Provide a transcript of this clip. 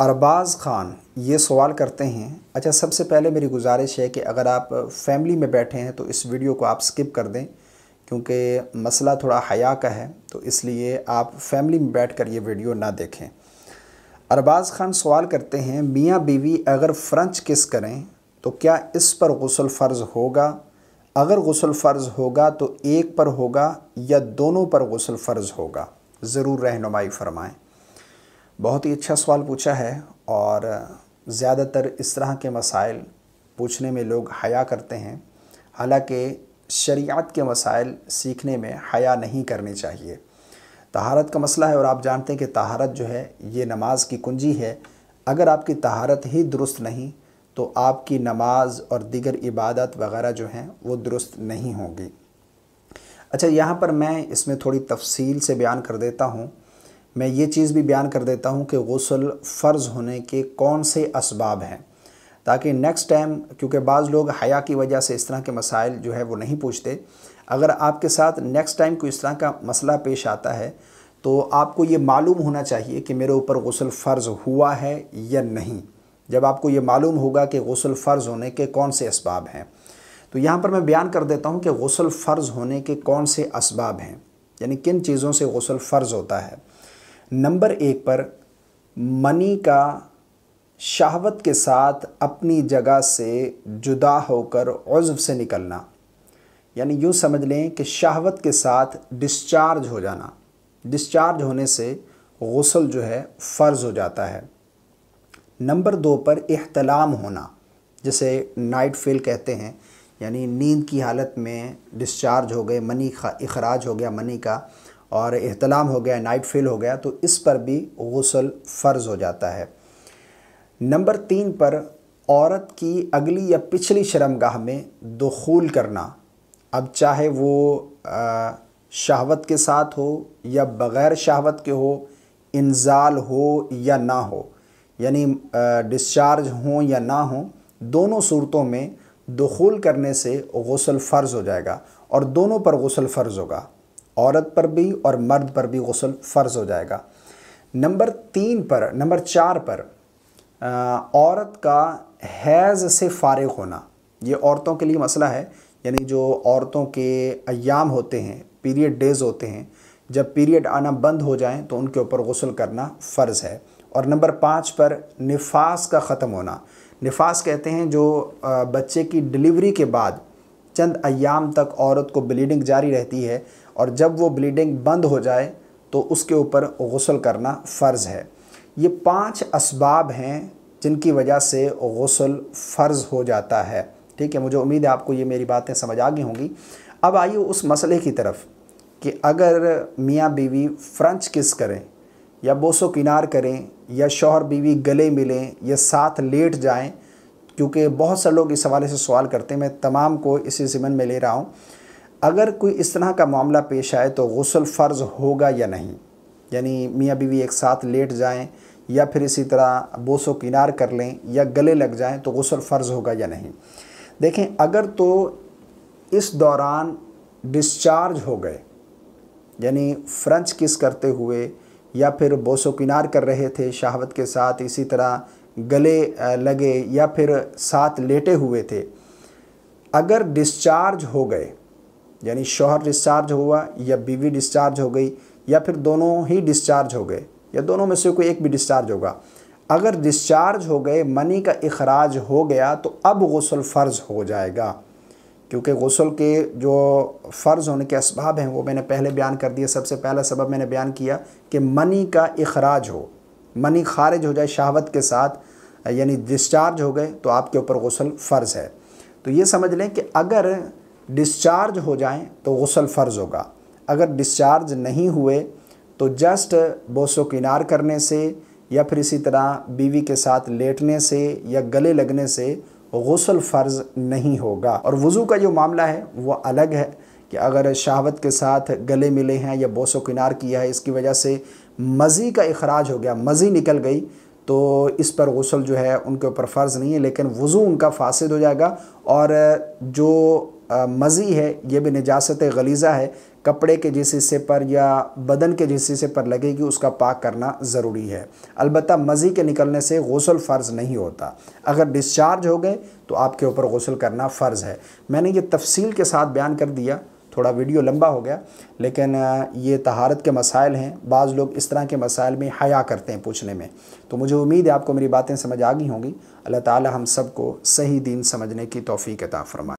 अरबाज़ ख़ान ये सवाल करते हैं अच्छा सबसे पहले मेरी गुजारिश है कि अगर आप फैमिली में बैठे हैं तो इस वीडियो को आप स्किप कर दें क्योंकि मसला थोड़ा हया का है तो इसलिए आप फैमिली में बैठ कर ये वीडियो ना देखें अरबाज़ ख़ान सवाल करते हैं मियाँ बीवी अगर फ्रंच किस करें तो क्या इस पर गसल फ़र्ज़ होगा अगर गसल फ़र्ज़ होगा तो एक पर होगा या दोनों पर गसल फ़र्ज़ होगा ज़रूर रहनुमाई फरमाएँ बहुत ही अच्छा सवाल पूछा है और ज़्यादातर इस तरह के मसाइल पूछने में लोग हया करते हैं हालांकि शरीयत के मसाइल सीखने में हया नहीं करनी चाहिए तहारत का मसला है और आप जानते हैं कि तहारत जो है ये नमाज की कुंजी है अगर आपकी तहारत ही दुरुस्त नहीं तो आपकी नमाज और दीगर इबादत वगैरह जो हैं वो दुरुस्त नहीं होगी अच्छा यहाँ पर मैं इसमें थोड़ी तफसील से बयान कर देता हूँ मैं ये चीज़ भी बयान कर देता हूँ कि गसल फ़र्ज़ होने के कौन से इसबाब हैं ताकि नेक्स्ट टाइम क्योंकि बाज़ लोग हया की वजह से इस तरह के मसाइल जो है वो नहीं पूछते अगर आपके साथ नेक्स्ट टाइम कोई इस तरह का मसला पेश आता है तो आपको ये मालूम होना चाहिए कि मेरे ऊपर गसल फ़र्ज़ हुआ है या नहीं जब आपको ये मालूम होगा कि गसल फ़र्ज़ होने के कौन से इसबाब हैं तो यहाँ पर मैं बयान कर देता हूँ कि गसल फ़र्ज़ होने के कौन से इसबाब हैं यानी किन चीज़ों से गसल फ़र्ज़ होता है नंबर एक पर मनी का शहावत के साथ अपनी जगह से जुदा होकर उज्व से निकलना यानी यूँ समझ लें कि शहावत के साथ डिस्चार्ज हो जाना डिस्चार्ज होने से गसल जो है फ़र्ज़ हो जाता है नंबर दो पर अहतलाम होना जिसे नाइट फेल कहते हैं यानी नींद की हालत में डिस्चार्ज हो गए मनी का अखराज हो गया मनी का और अहतलाम हो गया नाइट फेल हो गया तो इस पर भी गसल फ़र्ज हो जाता है नंबर तीन पर औरत की अगली या पिछली शर्मगाह में दखूल करना अब चाहे वो शहवत के साथ हो या बग़ैर शहवत के हो इंजाल हो या ना हो यानी डिस्चार्ज हो या ना हो दोनों सूरतों में दखूल करने से गसल फ़र्ज़ हो जाएगा और दोनों पर गसल फ़र्ज़ होगा औरत पर भी और मर्द पर भी गसल फ़र्ज़ हो जाएगा नंबर तीन पर नंबर चार पर आ, औरत का हैज़ से फारग होना ये औरतों के लिए मसला है यानी जो औरतों के अयाम होते हैं पीरियड डेज़ होते हैं जब पीरियड आना बंद हो जाएँ तो उनके ऊपर गसल करना फ़र्ज़ है और नंबर पाँच पर निफास का ख़त्म होना निफास कहते हैं जो बच्चे की डिलीवरी के बाद चंद अयाम तक औरत को ब्लीडिंग जारी रहती है और जब वो ब्लीडिंग बंद हो जाए तो उसके ऊपर गसल करना फ़र्ज़ है ये पांच इसबाब हैं जिनकी वजह से गसल फ़र्ज़ हो जाता है ठीक है मुझे उम्मीद है आपको ये मेरी बातें समझ आ गई होंगी अब आइए उस मसले की तरफ कि अगर मियाँ बीवी फ्रंच किस करें या बोसो किनार करें या शोहर बीवी गले मिलें या साथ लेट जाएं क्योंकि बहुत से लोग इस हवाले से सवाल करते हैं मैं तमाम को इसी ज़िमन में ले रहा हूँ अगर कोई इस तरह का मामला पेश आए तो गसल फ़र्ज़ होगा या नहीं यानी मियाँ बीवी एक साथ लेट जाएँ या फिर इसी तरह बोसो किनार कर लें या गले लग जाएँ तो गसल फ़र्ज़ होगा या नहीं देखें अगर तो इस दौरान डिस्चार्ज हो गए यानी फ्रेंच किस करते हुए या फिर बोसो किनार कर रहे थे शहावत के साथ इसी तरह गले लगे या फिर साथ लेटे हुए थे अगर डिस्चार्ज हो गए यानी शोहर डिस्चार्ज हुआ या बीवी डिस्चार्ज हो गई या फिर दोनों ही डिस्चार्ज हो गए या दोनों में से कोई एक भी डिस्चार्ज होगा अगर डिस्चार्ज हो गए मनी का अखराज हो गया तो अब गसल फ़र्ज़ हो जाएगा क्योंकि गसल के जो फ़र्ज़ होने के इसबाब हैं वो मैंने पहले बयान कर दिए सबसे पहला सबब मैंने बयान किया कि मनी का अखराज हो मनी खारिज हो जाए शहावत के साथ यानी डिस्चार्ज हो गए तो आपके ऊपर गसल फ़र्ज़ है तो ये समझ लें कि अगर डिस्चार्ज हो जाएं तो गसल फ़र्ज़ होगा अगर डिस्चार्ज नहीं हुए तो जस्ट बोसो किनार करने से या फिर इसी तरह बीवी के साथ लेटने से या गले लगने से गसल फ़र्ज़ नहीं होगा और वज़ू का जो मामला है वो अलग है कि अगर शहावत के साथ गले मिले हैं या बोसो किनार किया है इसकी वजह से मज़ी का अखराज हो गया मज़ी निकल गई तो इस पर गसल जो है उनके ऊपर फ़र्ज़ नहीं है लेकिन वज़ू उनका फासद हो जाएगा और जो मज़ी है ये भी नजास्त गलीज़ा है कपड़े के जिस हिस्से पर या बदन के जिस हिस्से पर लगेगी उसका पाक करना ज़रूरी है अलबत् मज़ी के निकलने से गसल फ़र्ज़ नहीं होता अगर डिस्चार्ज हो गए तो आपके ऊपर गसल करना फ़र्ज़ है मैंने ये तफसील के साथ बयान कर दिया थोड़ा वीडियो लंबा हो गया लेकिन ये तहारत के मसाइल हैं बाज़ लोग इस तरह के मसाइल में हया करते हैं पूछने में तो मुझे उम्मीद है आपको मेरी बातें समझ आ गई होंगी अल्लाह ताली हम सबको सही दिन समझने की तोफ़ी के फ़रमाए